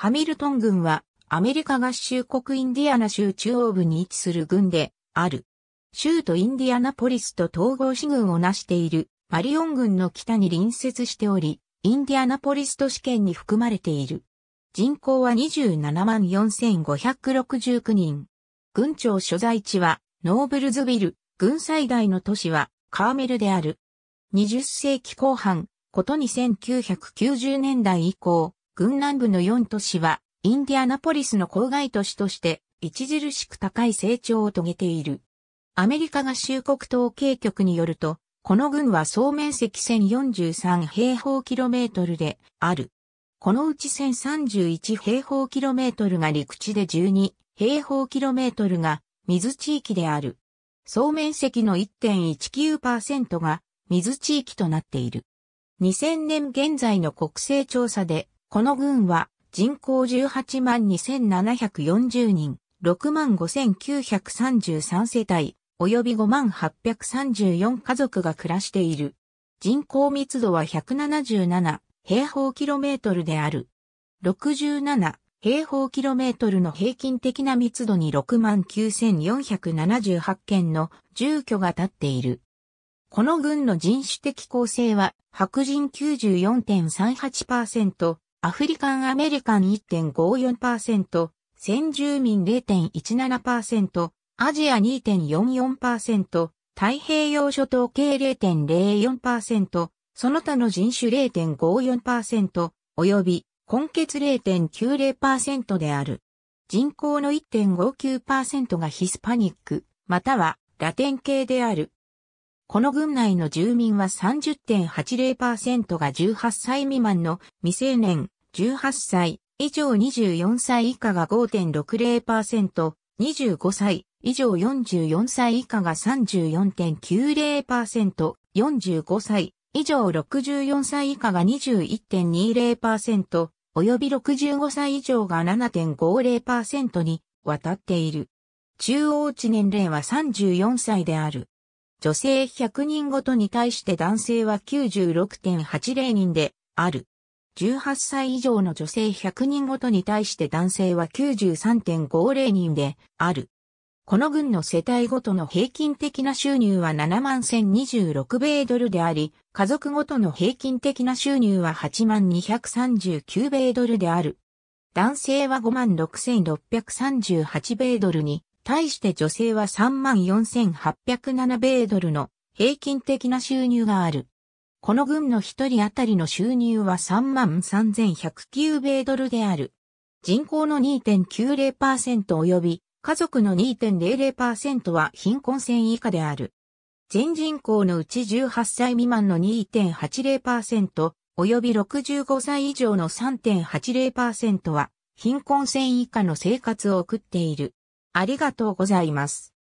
ハミルトン郡はアメリカ合衆国インディアナ州中央部に位置する郡である。州都インディアナポリスと統合市軍を成しているマリオン郡の北に隣接しており、インディアナポリス都市圏に含まれている。人口は27万4569人。郡庁所在地はノーブルズビル、郡最大の都市はカーメルである。20世紀後半、ことに1990年代以降、軍南部の4都市は、インディアナポリスの郊外都市として、著しく高い成長を遂げている。アメリカ合衆国統計局によると、この郡は総面積1043平方キロメートルである。このうち1031平方キロメートルが陸地で12平方キロメートルが水地域である。総面積の1.19%が水地域となっている。2000年現在の国勢調査でこの軍は人口18万2740人、6万5933世帯、及び5万834家族が暮らしている。人口密度は177平方キロメートルである。67平方キロメートルの平均的な密度に69,478件の住居が立っている。この軍の人種的構成は白人94.38%、アフリカンアメリカン1.54%、先住民0.17%、アジア2.44%、太平洋諸島系0.04%、その他の人種0.54%、及び根血0.90%である。人口の1.59%がヒスパニック、またはラテン系である。この郡内の住民は30.80%が18歳未満の未成年、18歳以上24歳以下が5.60%、25歳以上44歳以下が34.90%、45歳以上64歳以下が21.20%、及び65歳以上が7.50%にわたっている。中央値年齢は34歳である。女性100人ごとに対して男性は96.80人である。18歳以上の女性100人ごとに対して男性は93.50人である。この軍の世帯ごとの平均的な収入は7万1026米ドルであり、家族ごとの平均的な収入は8万239米ドルである。男性は5万6638米ドルに、対して女性は34,807米ドルの平均的な収入がある。この群の一人当たりの収入は33,109米ドルである。人口の2.90%及び家族の2.00%は貧困線以下である。全人口のうち18歳未満の2.80%及び65歳以上の3.80%は貧困線以下の生活を送っている。ありがとうございます。